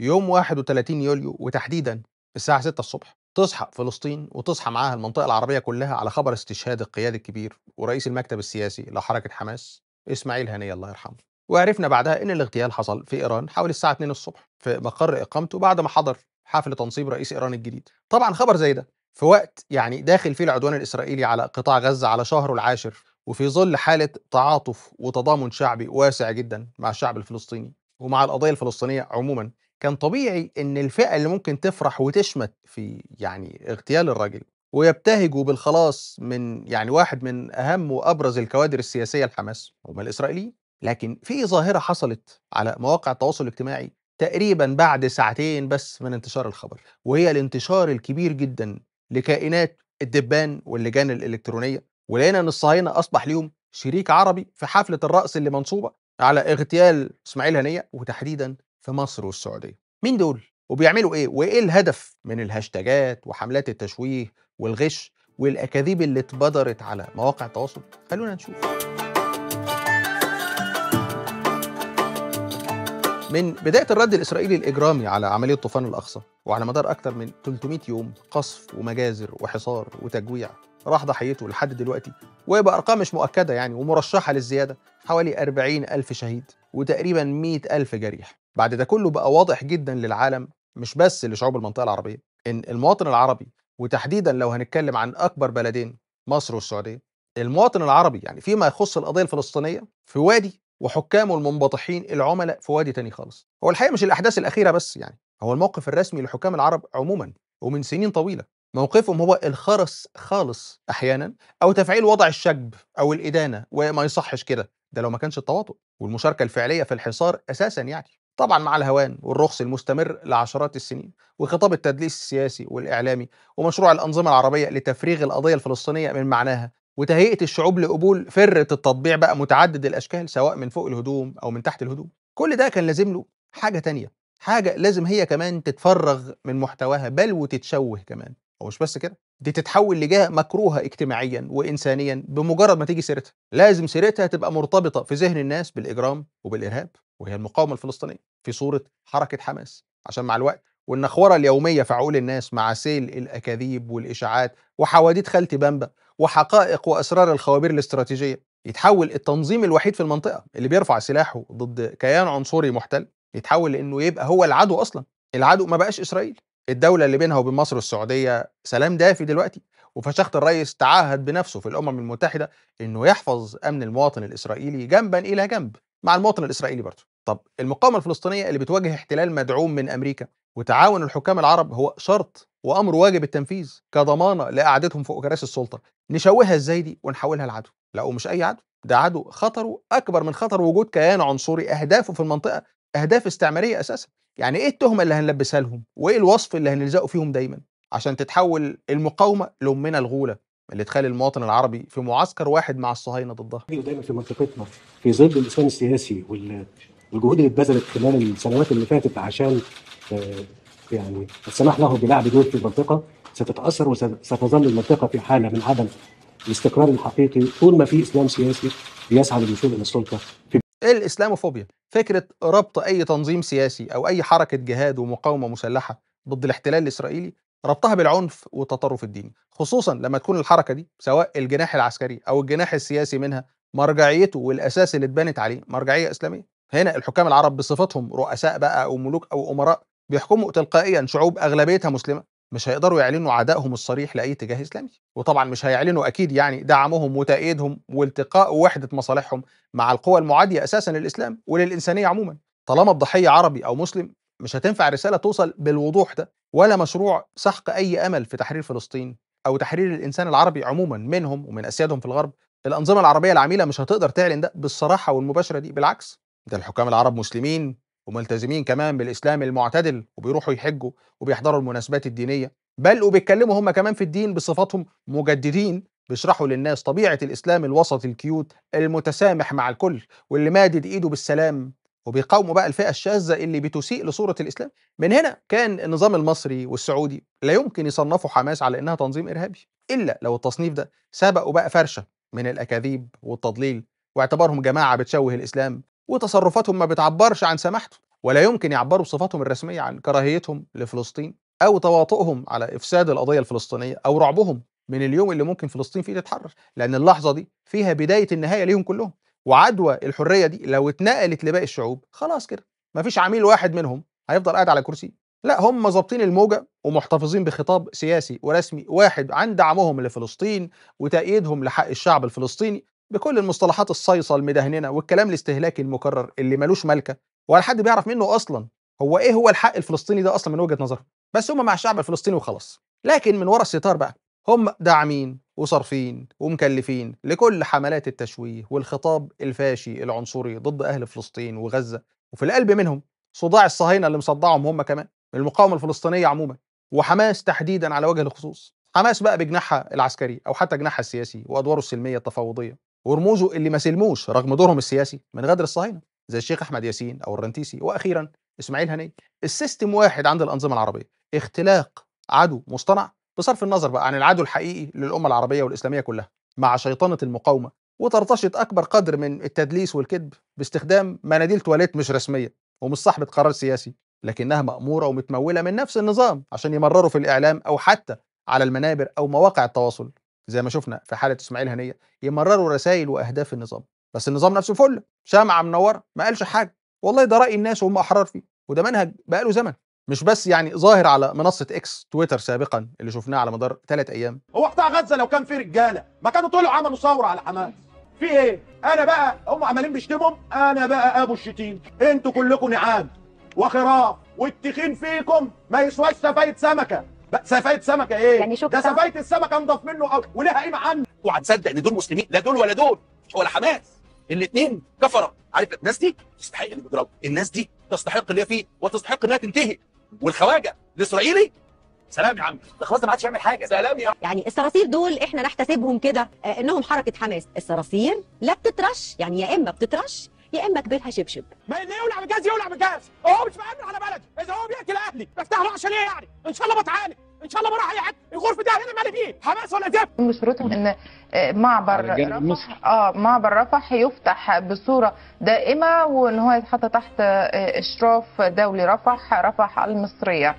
يوم 31 يوليو وتحديدا الساعة 6 الصبح تصحى فلسطين وتصحى معاها المنطقة العربية كلها على خبر استشهاد القيادي الكبير ورئيس المكتب السياسي لحركة حماس إسماعيل هنية الله يرحمه وعرفنا بعدها ان الاغتيال حصل في ايران حوالي الساعه 2 الصبح في مقر اقامته بعد ما حضر حفل تنصيب رئيس ايران الجديد طبعا خبر زي ده في وقت يعني داخل فيه العدوان الاسرائيلي على قطاع غزه على شهره العاشر وفي ظل حاله تعاطف وتضامن شعبي واسع جدا مع الشعب الفلسطيني ومع القضيه الفلسطينيه عموما كان طبيعي ان الفئه اللي ممكن تفرح وتشمت في يعني اغتيال الراجل ويبتهجوا بالخلاص من يعني واحد من اهم وابرز الكوادر السياسيه لحماس هم الاسرائيليين لكن في ظاهره حصلت على مواقع التواصل الاجتماعي تقريبا بعد ساعتين بس من انتشار الخبر وهي الانتشار الكبير جدا لكائنات الدبان واللجان الالكترونيه ولقينا ان الصهاينه اصبح ليهم شريك عربي في حفله الرأس اللي منصوبه على اغتيال اسماعيل هنيه وتحديدا في مصر والسعوديه مين دول وبيعملوا ايه وايه الهدف من الهاشتاجات وحملات التشويه والغش والاكاذيب اللي اتبدرت على مواقع التواصل خلونا نشوف من بداية الرد الإسرائيلي الإجرامي على عملية طوفان الأقصى وعلى مدار أكثر من 300 يوم قصف ومجازر وحصار وتجويع راح ضحيته لحد دلوقتي وبأرقام مش مؤكدة يعني ومرشحة للزيادة حوالي 40 ألف شهيد وتقريبا 100 ألف جريح بعد ده كله بقى واضح جدا للعالم مش بس لشعوب المنطقه العربيه ان المواطن العربي وتحديدا لو هنتكلم عن اكبر بلدين مصر والسعوديه المواطن العربي يعني فيما يخص القضيه الفلسطينيه في وادي وحكامه المنبطحين العملاء في وادي تاني خالص هو الحقيقه مش الاحداث الاخيره بس يعني هو الموقف الرسمي لحكام العرب عموما ومن سنين طويله موقفهم هو الخرس خالص احيانا او تفعيل وضع الشجب او الادانه وما يصحش كده ده لو ما كانش التواطؤ والمشاركه الفعليه في الحصار اساسا يعني طبعا مع الهوان والرخص المستمر لعشرات السنين وخطاب التدليس السياسي والإعلامي ومشروع الأنظمة العربية لتفريغ القضية الفلسطينية من معناها وتهيئة الشعوب لقبول فرة التطبيع بقى متعدد الأشكال سواء من فوق الهدوم أو من تحت الهدوم كل ده كان لازم له حاجة تانية حاجة لازم هي كمان تتفرغ من محتواها بل وتتشوه كمان هو مش بس كده دي تتحول لجهه مكروهه اجتماعيا وانسانيا بمجرد ما تيجي سيرتها لازم سيرتها تبقى مرتبطه في ذهن الناس بالاجرام وبالارهاب وهي المقاومة الفلسطينية في صورة حركة حماس عشان مع الوقت والنخورة اليومية في عقول الناس مع سيل الأكاذيب والإشاعات وحواديت خالتي بامبا وحقائق وأسرار الخوابير الاستراتيجية يتحول التنظيم الوحيد في المنطقة اللي بيرفع سلاحه ضد كيان عنصري محتل يتحول لأنه يبقى هو العدو أصلا العدو ما بقاش إسرائيل الدولة اللي بينها وبين مصر والسعودية سلام دافي دلوقتي وفشخت الرئيس تعهد بنفسه في الأمم المتحدة أنه يحفظ أمن المواطن الإسرائيلي جنبا إلى جنب مع المواطن الاسرائيلي برضه طب المقاومه الفلسطينيه اللي بتواجه احتلال مدعوم من امريكا وتعاون الحكام العرب هو شرط وامر واجب التنفيذ كضمانه لقعدتهم فوق كراسي السلطه نشوهها ازاي دي ونحولها لعدو لا ومش اي عدو ده عدو خطره اكبر من خطر وجود كيان عنصري اهدافه في المنطقه اهداف استعماريه اساسا يعني ايه التهمه اللي هنلبسها لهم وايه الوصف اللي هنلزقه فيهم دايما عشان تتحول المقاومه لامنا الغوله اللي تخلي المواطن العربي في معسكر واحد مع الصهاينه ضدها دايما في منطقتنا في ظل الانسان السياسي والجهود اللي اتبذلت خلال السنوات اللي فاتت عشان آه، يعني السماح له بلعب دور في المنطقه ستتاثر وستظل المنطقه في حاله من عدم الاستقرار الحقيقي طول ما في اسلام سياسي يسعى للوصول الى السلطه في ايه الاسلاموفوبيا؟ فكره ربط اي تنظيم سياسي او اي حركه جهاد ومقاومه مسلحه ضد الاحتلال الاسرائيلي ربطها بالعنف والتطرف الديني خصوصا لما تكون الحركه دي سواء الجناح العسكري او الجناح السياسي منها مرجعيته والاساس اللي اتبنت عليه مرجعيه اسلاميه هنا الحكام العرب بصفتهم رؤساء بقى او ملوك او امراء بيحكموا تلقائيا شعوب اغلبيتها مسلمه مش هيقدروا يعلنوا عدائهم الصريح لاي اتجاه اسلامي وطبعا مش هيعلنوا اكيد يعني دعمهم وتأييدهم والتقاء وحده مصالحهم مع القوى المعاديه اساسا للاسلام وللانسانيه عموما طالما الضحيه عربي او مسلم مش هتنفع رساله توصل بالوضوح ده ولا مشروع سحق اي امل في تحرير فلسطين او تحرير الانسان العربي عموما منهم ومن اسيادهم في الغرب الانظمه العربيه العميله مش هتقدر تعلن ده بالصراحه والمباشره دي بالعكس ده الحكام العرب مسلمين وملتزمين كمان بالاسلام المعتدل وبيروحوا يحجوا وبيحضروا المناسبات الدينيه بل وبيتكلموا هم كمان في الدين بصفاتهم مجددين بيشرحوا للناس طبيعه الاسلام الوسط الكيوت المتسامح مع الكل واللي مادد ايده بالسلام وبيقاوموا بقى الفئه الشاذه اللي بتسيء لصوره الاسلام من هنا كان النظام المصري والسعودي لا يمكن يصنفوا حماس على انها تنظيم ارهابي الا لو التصنيف ده سبقوا بقى فرشه من الأكاذيب والتضليل واعتبارهم جماعة بتشوه الإسلام وتصرفاتهم ما بتعبرش عن سماحته ولا يمكن يعبروا بصفاتهم الرسمية عن كراهيتهم لفلسطين أو تواطؤهم على إفساد القضية الفلسطينية أو رعبهم من اليوم اللي ممكن فلسطين فيه تتحرر لأن اللحظة دي فيها بداية النهاية ليهم كلهم وعدوى الحرية دي لو اتنقلت لباقي الشعوب خلاص كده مفيش عميل واحد منهم هيفضل قاعد على كرسي لا هم ظابطين الموجه ومحتفظين بخطاب سياسي ورسمي واحد عن دعمهم لفلسطين وتأييدهم لحق الشعب الفلسطيني بكل المصطلحات الصيصه المدهننه والكلام الاستهلاكي المكرر اللي ملوش ملكه ولا حد بيعرف منه اصلا هو ايه هو الحق الفلسطيني ده اصلا من وجهه نظرهم بس هم مع الشعب الفلسطيني وخلاص لكن من ورا الستار بقى هم داعمين وصارفين ومكلفين لكل حملات التشويه والخطاب الفاشي العنصري ضد اهل فلسطين وغزه وفي القلب منهم صداع الصهاينه اللي مصدعهم هم كمان المقاومه الفلسطينيه عموما وحماس تحديدا على وجه الخصوص حماس بقى بجناحها العسكري او حتى جناحها السياسي وادواره السلميه التفاوضيه ورموزه اللي ما سلموش رغم دورهم السياسي من غدر الصهاينه زي الشيخ احمد ياسين او الرنتيسي واخيرا اسماعيل هني السيستم واحد عند الانظمه العربيه اختلاق عدو مصطنع بصرف النظر بقى عن العدو الحقيقي للامه العربيه والاسلاميه كلها مع شيطنه المقاومه وطرطشه اكبر قدر من التدليس والكذب باستخدام مناديل تواليت مش رسميه ومش صاحبه قرار سياسي لكنها مأمورة ومتمولة من نفس النظام عشان يمرروا في الإعلام أو حتى على المنابر أو مواقع التواصل زي ما شفنا في حالة إسماعيل هنية يمرروا رسائل وأهداف النظام بس النظام نفسه فل شمعة منورة ما قالش حاجة والله ده رأي الناس وهم أحرار فيه وده منهج بقاله زمن مش بس يعني ظاهر على منصة اكس تويتر سابقا اللي شفناه على مدار ثلاث أيام هو قطاع غزة لو كان في رجالة ما كانوا طلعوا عملوا ثورة على حماس في ايه؟ انا بقى هم عمالين بيشتمهم انا بقى ابو الشتيم انتوا كلكم نعام وخراف والتخين فيكم ما يسواش سفايه سمكه سفايه سمكه ايه يعني ده سفايه السمكه انضف منه قوي ولها قيمه عنه اوعى تصدق ان دول مسلمين لا دول ولا دول ولا حماس الاثنين كفره عارف الناس دي تستحق اللي تضرب الناس دي تستحق اللي هي فيه وتستحق انها تنتهي والخواجه الاسرائيلي سلام يا عم ده خلاص ما عادش يعمل حاجه سلام يا عم يعني الصراصير دول احنا نحتسبهم كده آه، انهم حركه حماس الصراصير لا بتترش يعني يا اما بتترش يا اما كبيرها شبشب ما اللي يولع بجاز يولع بجاز هو مش مأمن على بلدي اذا هو بيقتل اهلي بفتح له عشان ايه يعني ان شاء الله بتعالج ان شاء الله بروح اي حته الغرفه دي هنا مالي فيه حماس ولا من شروطهم ان آه، معبر رفح اه معبر رفح يفتح بصوره دائمه وان هو يتحط تحت آه، اشراف دولي رفح رفح المصريه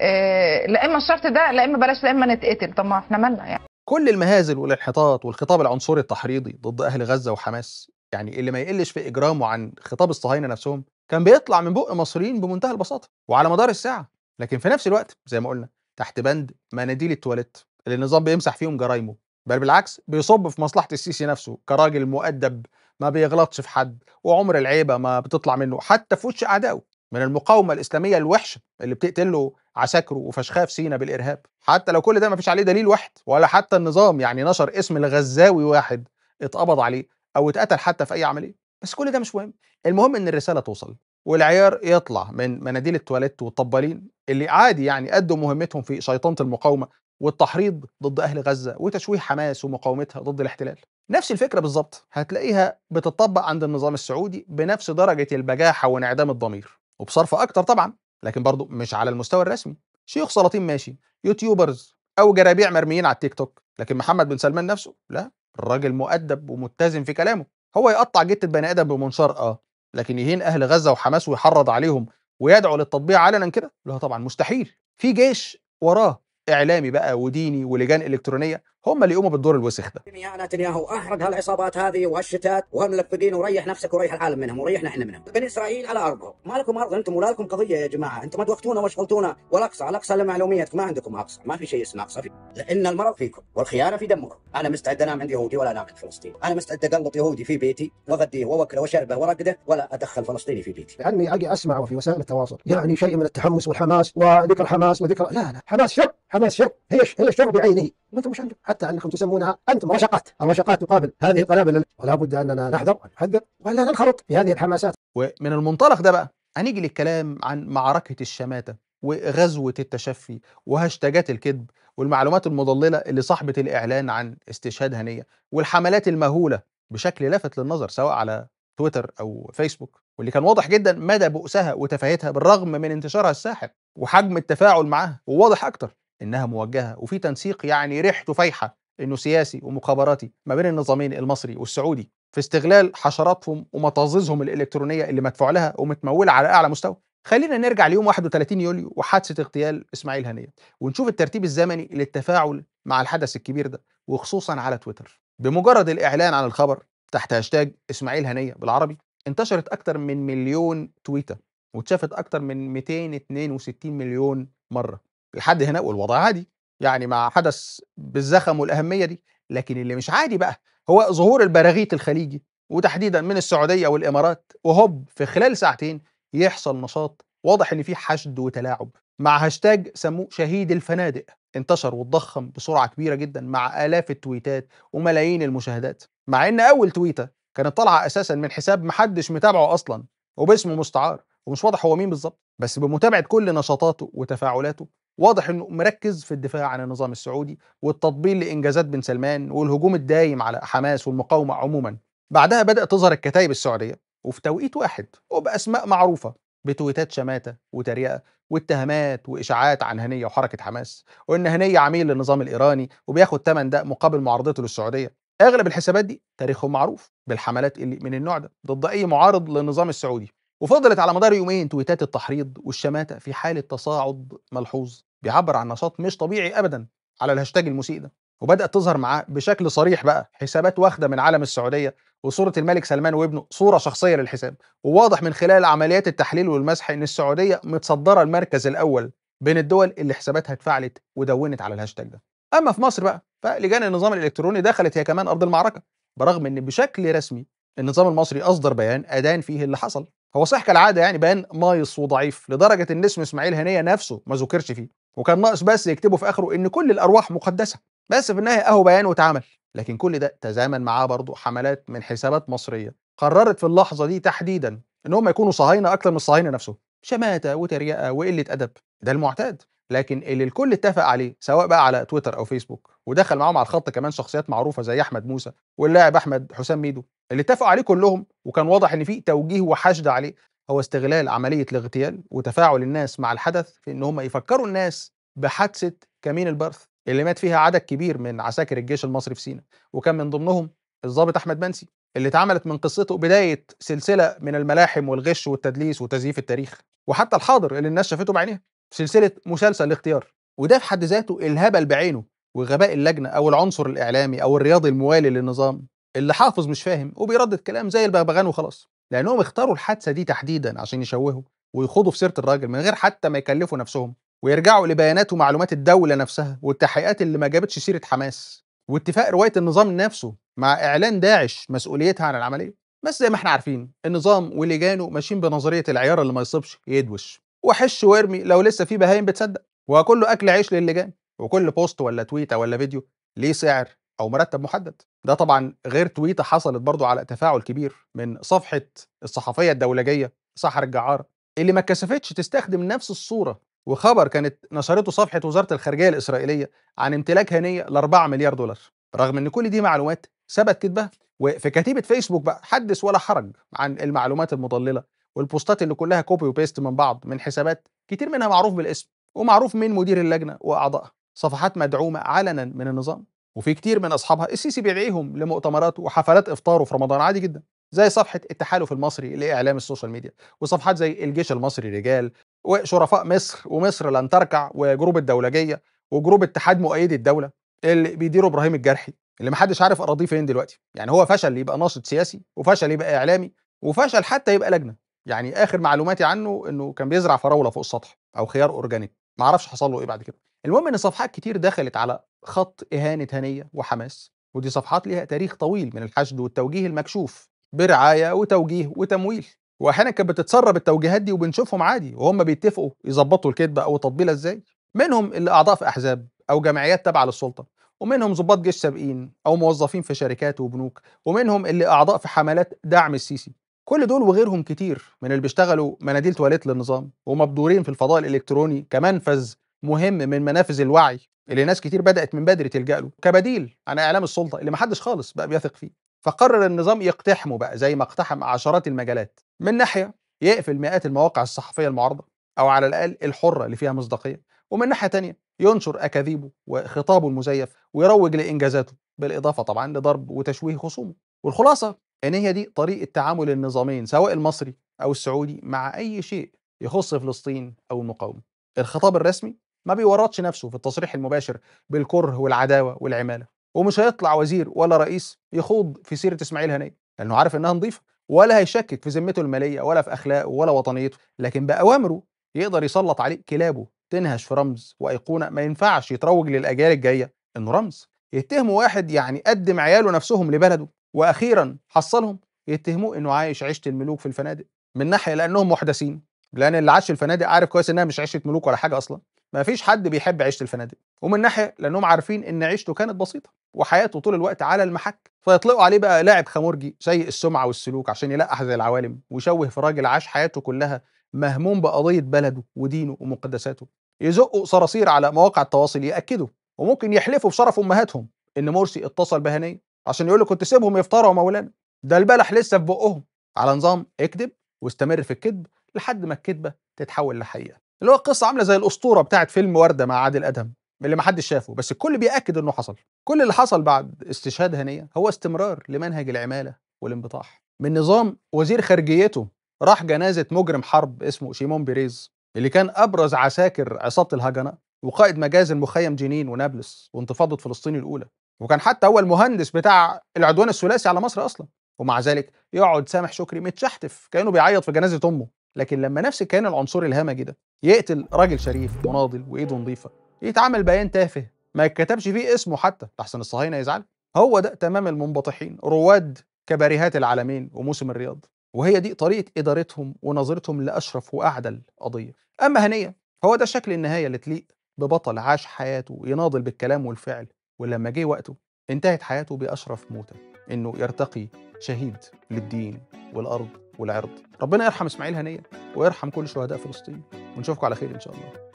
آه، لا اما الشرط ده لا اما بلاش لا اما نتقتل طب ما احنا مالنا يعني كل المهازل والانحطاط والخطاب العنصري التحريضي ضد اهل غزه وحماس يعني اللي ما يقلش في اجرامه عن خطاب الصهاينه نفسهم كان بيطلع من بق مصريين بمنتهى البساطه وعلى مدار الساعه لكن في نفس الوقت زي ما قلنا تحت بند مناديل التواليت اللي النظام بيمسح فيهم جرايمه بل بالعكس بيصب في مصلحه السيسي نفسه كراجل مؤدب ما بيغلطش في حد وعمر العيبه ما بتطلع منه حتى في وش اعدائه من المقاومه الاسلاميه الوحشه اللي بتقتل له عساكره وفشخاه في سينا بالارهاب حتى لو كل ده ما فيش عليه دليل واحد ولا حتى النظام يعني نشر اسم الغزاوي واحد اتقبض عليه او اتقتل حتى في اي عمليه بس كل ده مش مهم المهم ان الرساله توصل والعيار يطلع من مناديل التواليت والطبالين اللي عادي يعني ادوا مهمتهم في شيطنه المقاومه والتحريض ضد اهل غزه وتشويه حماس ومقاومتها ضد الاحتلال نفس الفكره بالظبط هتلاقيها بتطبق عند النظام السعودي بنفس درجه البجاحه وانعدام الضمير وبصرف اكتر طبعا لكن برضه مش على المستوى الرسمي شيوخ سلاطين ماشي يوتيوبرز او جرابيع مرميين على التيك توك لكن محمد بن سلمان نفسه لا الراجل مؤدب ومتزن في كلامه هو يقطع جت بني ادم بمنشار اه لكن يهين اهل غزه وحماس ويحرض عليهم ويدعو للتطبيع علنا كده لا طبعا مستحيل في جيش وراه اعلامي بقى وديني ولجان الكترونيه هم اللي يقوموا بالدور الوسخ ده يا نتنياهو احرق هالعصابات هذه وهالشتات وهالملفقين وريح نفسك وريح العالم منهم وريحنا احنا منهم بني اسرائيل على ارضهم ما لكم ارض انتم ولا لكم قضيه يا جماعه انتم ادوختونا واشغلتونا والاقصى الاقصى لمعلوميتكم ما عندكم اقصى ما في شيء اسمه اقصى في. لان المرض فيكم والخيانه في دمكم انا مستعد انام عند يهودي ولا انام عند فلسطيني انا مستعد اقلط يهودي في بيتي واغديه واوكله واشربه وارقده ولا ادخل فلسطيني في بيتي لاني اجي اسمع في وسائل التواصل يعني شيء من التحمس والحماس وذكر حماس وذكر لا لا حماس شر حماس شر هي هي بعينه وانتم مش عندكم حتى انكم تسمونها انتم رشقات، الرشقات تقابل هذه القنابل ولا بد اننا نحذر ونحذر ولا ننخرط في هذه الحماسات. ومن المنطلق ده بقى هنيجي للكلام عن معركه الشماته وغزوه التشفي وهاشتاجات الكذب والمعلومات المضلله اللي صاحبه الاعلان عن استشهاد هنيه والحملات المهوله بشكل لافت للنظر سواء على تويتر او فيسبوك واللي كان واضح جدا مدى بؤسها وتفاهتها بالرغم من انتشارها الساحر وحجم التفاعل معاها وواضح اكتر انها موجهه وفي تنسيق يعني ريحته فايحه انه سياسي ومخابراتي ما بين النظامين المصري والسعودي في استغلال حشراتهم ومطاززهم الالكترونيه اللي مدفوع لها ومتموله على اعلى مستوى خلينا نرجع ليوم 31 يوليو وحادثه اغتيال اسماعيل هنيه ونشوف الترتيب الزمني للتفاعل مع الحدث الكبير ده وخصوصا على تويتر بمجرد الاعلان عن الخبر تحت هاشتاج اسماعيل هنيه بالعربي انتشرت اكثر من مليون تويته واتشافت اكثر من 262 مليون مره لحد هنا والوضع عادي يعني ما حدث بالزخم والاهميه دي لكن اللي مش عادي بقى هو ظهور البراغيث الخليجي وتحديدا من السعوديه والامارات وهوب في خلال ساعتين يحصل نشاط واضح ان في حشد وتلاعب مع هاشتاج سموه شهيد الفنادق انتشر وتضخم بسرعه كبيره جدا مع الاف التويتات وملايين المشاهدات مع ان اول تويته كانت طالعه اساسا من حساب محدش متابعه اصلا وباسمه مستعار ومش واضح هو مين بالظبط بس بمتابعه كل نشاطاته وتفاعلاته واضح انه مركز في الدفاع عن النظام السعودي والتطبيل لانجازات بن سلمان والهجوم الدايم على حماس والمقاومه عموما بعدها بدات تظهر الكتائب السعوديه وفي توقيت واحد وباسماء معروفه بتويتات شماته وتريقه واتهامات واشاعات عن هنيه وحركه حماس وان هنيه عميل للنظام الايراني وبياخد ثمن ده مقابل معارضته للسعوديه اغلب الحسابات دي تاريخهم معروف بالحملات اللي من النوع ده ضد اي معارض للنظام السعودي وفضلت على مدار يومين تويتات التحريض والشماتة في حالة تصاعد ملحوظ بيعبر عن نشاط مش طبيعي أبدا على الهاشتاج المسيء ده وبدأت تظهر معاه بشكل صريح بقى حسابات واخدة من عالم السعودية وصورة الملك سلمان وابنه صورة شخصية للحساب وواضح من خلال عمليات التحليل والمسح إن السعودية متصدرة المركز الأول بين الدول اللي حساباتها اتفعلت ودونت على الهاشتاج ده أما في مصر بقى فلجان النظام الإلكتروني دخلت هي كمان أرض المعركة برغم إن بشكل رسمي النظام المصري اصدر بيان ادان فيه اللي حصل هو صح كالعاده يعني بيان مايص وضعيف لدرجه ان اسم اسماعيل هنيه نفسه ما ذكرش فيه وكان ناقص بس يكتبوا في اخره ان كل الارواح مقدسه بس في النهايه اهو بيان واتعمل لكن كل ده تزامن معاه برضه حملات من حسابات مصريه قررت في اللحظه دي تحديدا ان هم يكونوا صهاينه اكتر من الصهاينه نفسهم شماته وتريقه وقله ادب ده المعتاد لكن اللي الكل اتفق عليه سواء بقى على تويتر او فيسبوك ودخل معاهم على الخط كمان شخصيات معروفه زي احمد موسى واللاعب احمد حسام ميدو اللي اتفقوا عليه كلهم وكان واضح ان في توجيه وحشد عليه هو استغلال عمليه الاغتيال وتفاعل الناس مع الحدث في ان هم يفكروا الناس بحادثه كمين البرث اللي مات فيها عدد كبير من عساكر الجيش المصري في سيناء وكان من ضمنهم الضابط احمد منسي اللي اتعملت من قصته بدايه سلسله من الملاحم والغش والتدليس وتزييف التاريخ وحتى الحاضر اللي الناس شافته بعينيها سلسله مسلسل الاختيار وده في حد ذاته الهبل بعينه وغباء اللجنه او العنصر الاعلامي او الرياضي الموالي للنظام اللي حافظ مش فاهم وبيردد كلام زي البغبغان وخلاص لانهم اختاروا الحادثه دي تحديدا عشان يشوهوا ويخوضوا في سيره الراجل من غير حتى ما يكلفوا نفسهم ويرجعوا لبيانات ومعلومات الدوله نفسها والتحقيقات اللي ما جابتش سيره حماس واتفاق روايه النظام نفسه مع اعلان داعش مسؤوليتها عن العمليه بس زي ما احنا عارفين النظام ولجانه ماشيين بنظريه العيار اللي ما يصيبش يدوش وحش وارمي لو لسه في بهايم بتصدق وكله اكل عيش للجان وكل بوست ولا تويته ولا فيديو ليه سعر او مرتب محدد ده طبعا غير تويته حصلت برضو على تفاعل كبير من صفحه الصحفيه الدولجيه سحر الجعار اللي ما كسفتش تستخدم نفس الصوره وخبر كانت نشرته صفحه وزاره الخارجيه الاسرائيليه عن امتلاك هنيه ل 4 مليار دولار رغم ان كل دي معلومات ثبت كذبها وفي كتيبه فيسبوك بقى حدث ولا حرج عن المعلومات المضلله والبوستات اللي كلها كوبي وبيست من بعض من حسابات كتير منها معروف بالاسم ومعروف مين مدير اللجنه واعضائها صفحات مدعومه علنا من النظام وفي كتير من اصحابها السيسي بيدعيهم لمؤتمرات وحفلات افطاره في رمضان عادي جدا زي صفحه التحالف المصري لاعلام السوشيال ميديا وصفحات زي الجيش المصري رجال وشرفاء مصر ومصر لن تركع وجروب الدولجيه وجروب اتحاد مؤيدي الدوله اللي بيديره ابراهيم الجرحي اللي محدش عارف اراضيه فين دلوقتي يعني هو فشل يبقى ناشط سياسي وفشل يبقى اعلامي وفشل حتى يبقى لجنه يعني اخر معلوماتي عنه انه كان بيزرع فراوله فوق السطح او خيار اورجانيك معرفش حصل له ايه بعد كده المهم ان صفحات كتير دخلت على خط اهانه هنيه وحماس ودي صفحات ليها تاريخ طويل من الحشد والتوجيه المكشوف برعايه وتوجيه وتمويل واحيانا كانت بتتسرب التوجيهات دي وبنشوفهم عادي وهم بيتفقوا يظبطوا الكذبه او التطبيله ازاي منهم اللي اعضاء في احزاب او جمعيات تابعه للسلطه ومنهم ضباط جيش سابقين او موظفين في شركات وبنوك ومنهم اللي اعضاء في حملات دعم السيسي كل دول وغيرهم كتير من اللي بيشتغلوا مناديل تواليت للنظام ومبدورين في الفضاء الالكتروني كمنفذ مهم من منافذ الوعي اللي ناس كتير بدات من بدري تلجا له كبديل عن اعلام السلطه اللي محدش خالص بقى بيثق فيه فقرر النظام يقتحمه بقى زي ما اقتحم عشرات المجالات من ناحيه يقفل مئات المواقع الصحفيه المعارضه او على الاقل الحره اللي فيها مصداقيه ومن ناحيه تانية ينشر اكاذيبه وخطابه المزيف ويروج لانجازاته بالاضافه طبعا لضرب وتشويه خصومه والخلاصه ان هي دي طريقه تعامل النظامين سواء المصري او السعودي مع اي شيء يخص فلسطين او المقاومه الخطاب الرسمي ما بيورطش نفسه في التصريح المباشر بالكره والعداوه والعماله ومش هيطلع وزير ولا رئيس يخوض في سيره اسماعيل هنيه لانه عارف انها نظيفه ولا هيشكك في ذمته الماليه ولا في اخلاقه ولا وطنيته لكن باوامره يقدر يسلط عليه كلابه تنهش في رمز وايقونه ما ينفعش يتروج للاجيال الجايه انه رمز يتهموا واحد يعني قدم عياله نفسهم لبلده واخيرا حصلهم يتهموه انه عايش عيشه الملوك في الفنادق من ناحيه لانهم محدثين لان اللي عاش الفنادق عارف كويس انها مش عيشه ملوك ولا حاجه اصلا ما فيش حد بيحب عيشه الفنادق ومن ناحيه لانهم عارفين ان عيشته كانت بسيطه وحياته طول الوقت على المحك فيطلقوا عليه بقى لاعب خمرجي سيء السمعه والسلوك عشان يلقح زي العوالم ويشوه في راجل عاش حياته كلها مهموم بقضيه بلده ودينه ومقدساته يزقوا صراصير على مواقع التواصل ياكدوا وممكن يحلفوا بشرف امهاتهم ان مرسي اتصل بهنيه عشان يقول له كنت سيبهم يفطروا مولانا ده البلح لسه في بقهم على نظام اكذب واستمر في الكذب لحد ما الكذبه تتحول لحقيقه اللي هو قصه عامله زي الاسطوره بتاعت فيلم ورده مع عادل ادهم اللي ما حدش شافه بس الكل بيأكد انه حصل كل اللي حصل بعد استشهاد هنيه هو استمرار لمنهج العماله والانبطاح من نظام وزير خارجيته راح جنازه مجرم حرب اسمه شيمون بيريز اللي كان ابرز عساكر عصابه الهجنه وقائد مجازر مخيم جنين ونابلس وانتفاضه فلسطين الاولى وكان حتى هو المهندس بتاع العدوان الثلاثي على مصر اصلا ومع ذلك يقعد سامح شكري متشحتف كانه بيعيط في جنازه امه لكن لما نفس الكيان العنصري الهمجي ده يقتل راجل شريف وناضل وايده نظيفه يتعمل بيان تافه ما يتكتبش فيه اسمه حتى احسن الصهاينه يزعل هو ده تمام المنبطحين رواد كباريهات العالمين وموسم الرياض وهي دي طريقه ادارتهم ونظرتهم لاشرف واعدل قضيه اما هنيه هو ده شكل النهايه اللي تليق ببطل عاش حياته يناضل بالكلام والفعل ولما جه وقته انتهت حياته باشرف موته انه يرتقي شهيد للدين والارض والعرض ربنا يرحم اسماعيل هنيه ويرحم كل شهداء فلسطين ونشوفكم على خير ان شاء الله